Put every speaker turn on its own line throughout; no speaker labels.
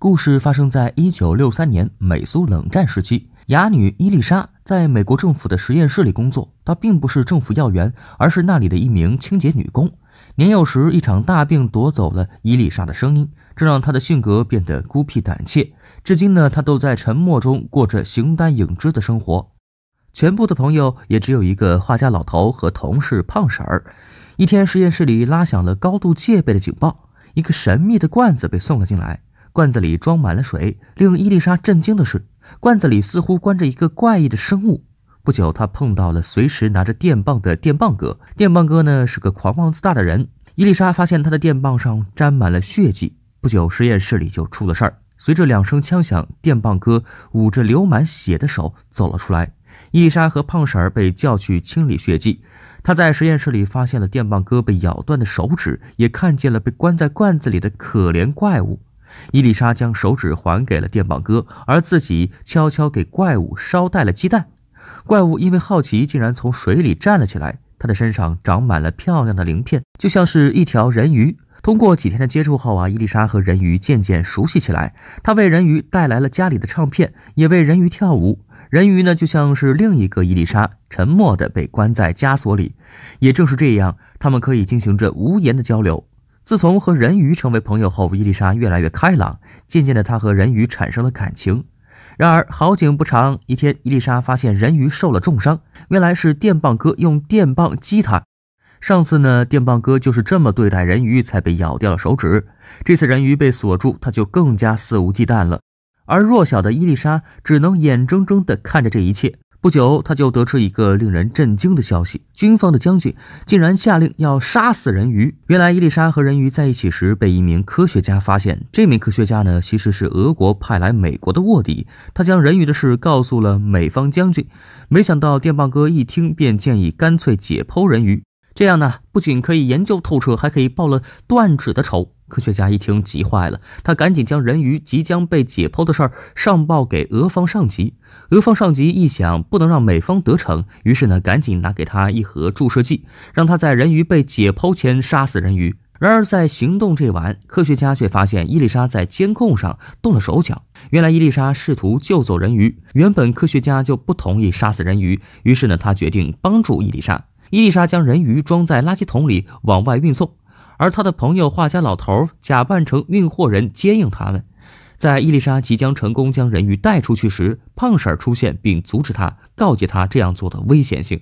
故事发生在一九六三年美苏冷战时期，哑女伊丽莎在美国政府的实验室里工作。她并不是政府要员，而是那里的一名清洁女工。年幼时，一场大病夺走了伊丽莎的声音，这让她的性格变得孤僻胆怯。至今呢，她都在沉默中过着形单影只的生活，全部的朋友也只有一个画家老头和同事胖婶儿。一天，实验室里拉响了高度戒备的警报，一个神秘的罐子被送了进来。罐子里装满了水。令伊丽莎震惊的是，罐子里似乎关着一个怪异的生物。不久，她碰到了随时拿着电棒的电棒哥。电棒哥呢是个狂妄自大的人。伊丽莎发现他的电棒上沾满了血迹。不久，实验室里就出了事儿。随着两声枪响，电棒哥捂着流满血的手走了出来。伊丽莎和胖婶儿被叫去清理血迹。她在实验室里发现了电棒哥被咬断的手指，也看见了被关在罐子里的可怜怪物。伊丽莎将手指还给了电棒哥，而自己悄悄给怪物捎带了鸡蛋。怪物因为好奇，竟然从水里站了起来。他的身上长满了漂亮的鳞片，就像是一条人鱼。通过几天的接触后啊，伊丽莎和人鱼渐渐熟悉起来。她为人鱼带来了家里的唱片，也为人鱼跳舞。人鱼呢，就像是另一个伊丽莎，沉默地被关在枷锁里。也正是这样，他们可以进行着无言的交流。自从和人鱼成为朋友后，伊丽莎越来越开朗。渐渐的，她和人鱼产生了感情。然而，好景不长，一天，伊丽莎发现人鱼受了重伤。原来是电棒哥用电棒击他。上次呢，电棒哥就是这么对待人鱼，才被咬掉了手指。这次人鱼被锁住，他就更加肆无忌惮了。而弱小的伊丽莎只能眼睁睁的看着这一切。不久，他就得知一个令人震惊的消息：军方的将军竟然下令要杀死人鱼。原来，伊丽莎和人鱼在一起时，被一名科学家发现。这名科学家呢，其实是俄国派来美国的卧底。他将人鱼的事告诉了美方将军，没想到电棒哥一听便建议干脆解剖人鱼。这样呢，不仅可以研究透彻，还可以报了断指的仇。科学家一听急坏了，他赶紧将人鱼即将被解剖的事儿上报给俄方上级。俄方上级一想，不能让美方得逞，于是呢，赶紧拿给他一盒注射剂，让他在人鱼被解剖前杀死人鱼。然而，在行动这晚，科学家却发现伊丽莎在监控上动了手脚。原来，伊丽莎试图救走人鱼，原本科学家就不同意杀死人鱼，于是呢，他决定帮助伊丽莎。伊丽莎将人鱼装在垃圾桶里往外运送，而他的朋友画家老头假扮成运货人接应他们。在伊丽莎即将成功将人鱼带出去时，胖婶出现并阻止她，告诫她这样做的危险性。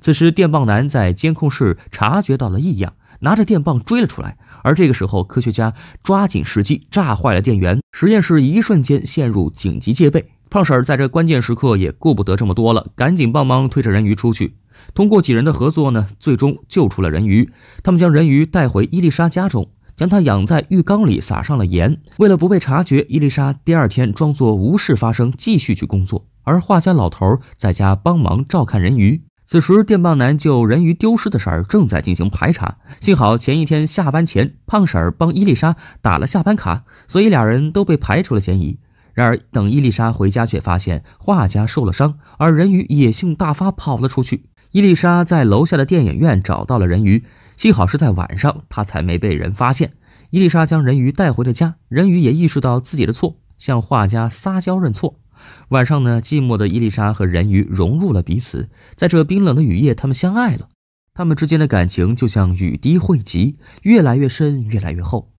此时，电棒男在监控室察觉到了异样，拿着电棒追了出来。而这个时候，科学家抓紧时机炸坏了电源，实验室一瞬间陷入紧急戒备。胖婶儿在这关键时刻也顾不得这么多了，赶紧帮忙推着人鱼出去。通过几人的合作呢，最终救出了人鱼。他们将人鱼带回伊丽莎家中，将它养在浴缸里，撒上了盐。为了不被察觉，伊丽莎第二天装作无事发生，继续去工作。而画家老头在家帮忙照看人鱼。此时，电棒男就人鱼丢失的事儿正在进行排查。幸好前一天下班前，胖婶儿帮伊丽莎打了下班卡，所以俩人都被排除了嫌疑。然而，等伊丽莎回家，却发现画家受了伤，而人鱼野性大发，跑了出去。伊丽莎在楼下的电影院找到了人鱼，幸好是在晚上，她才没被人发现。伊丽莎将人鱼带回了家，人鱼也意识到自己的错，向画家撒娇认错。晚上呢，寂寞的伊丽莎和人鱼融入了彼此，在这冰冷的雨夜，他们相爱了。他们之间的感情就像雨滴汇集，越来越深，越来越厚。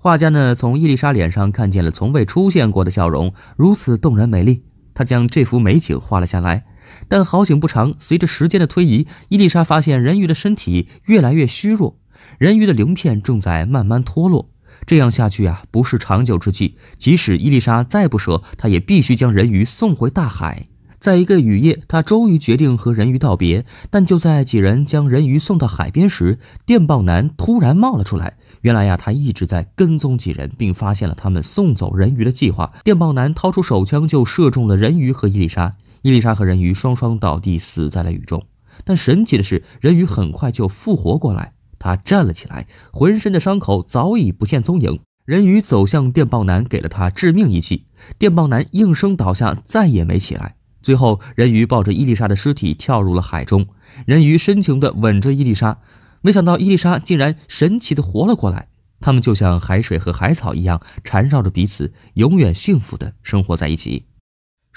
画家呢，从伊丽莎脸上看见了从未出现过的笑容，如此动人美丽。他将这幅美景画了下来。但好景不长，随着时间的推移，伊丽莎发现人鱼的身体越来越虚弱，人鱼的鳞片正在慢慢脱落。这样下去啊，不是长久之计。即使伊丽莎再不舍，她也必须将人鱼送回大海。在一个雨夜，他终于决定和人鱼道别。但就在几人将人鱼送到海边时，电报男突然冒了出来。原来呀，他一直在跟踪几人，并发现了他们送走人鱼的计划。电报男掏出手枪，就射中了人鱼和伊丽莎。伊丽莎和人鱼双双倒地，死在了雨中。但神奇的是，人鱼很快就复活过来。他站了起来，浑身的伤口早已不见踪影。人鱼走向电报男，给了他致命一击。电报男应声倒下，再也没起来。最后，人鱼抱着伊丽莎的尸体跳入了海中，人鱼深情地吻着伊丽莎。没想到，伊丽莎竟然神奇地活了过来。他们就像海水和海草一样，缠绕着彼此，永远幸福地生活在一起。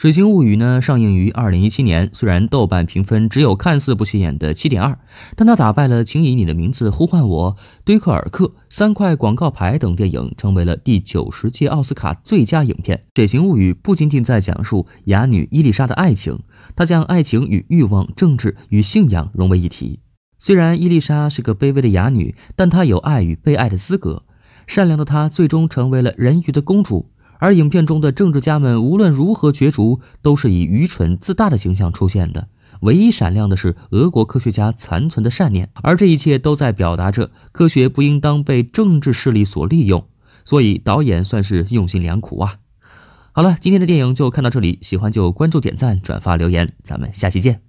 《水形物语》呢，上映于二零一七年。虽然豆瓣评分只有看似不起眼的七点二，但它打败了《请以你的名字呼唤我》《敦刻尔克》三块广告牌等电影，成为了第九十届奥斯卡最佳影片。《水形物语》不仅仅在讲述哑女伊丽莎的爱情，它将爱情与欲望、政治与信仰融为一体。虽然伊丽莎是个卑微的哑女，但她有爱与被爱的资格。善良的她，最终成为了人鱼的公主。而影片中的政治家们无论如何角逐，都是以愚蠢自大的形象出现的。唯一闪亮的是俄国科学家残存的善念，而这一切都在表达着科学不应当被政治势力所利用。所以导演算是用心良苦啊！好了，今天的电影就看到这里，喜欢就关注、点赞、转发、留言，咱们下期见。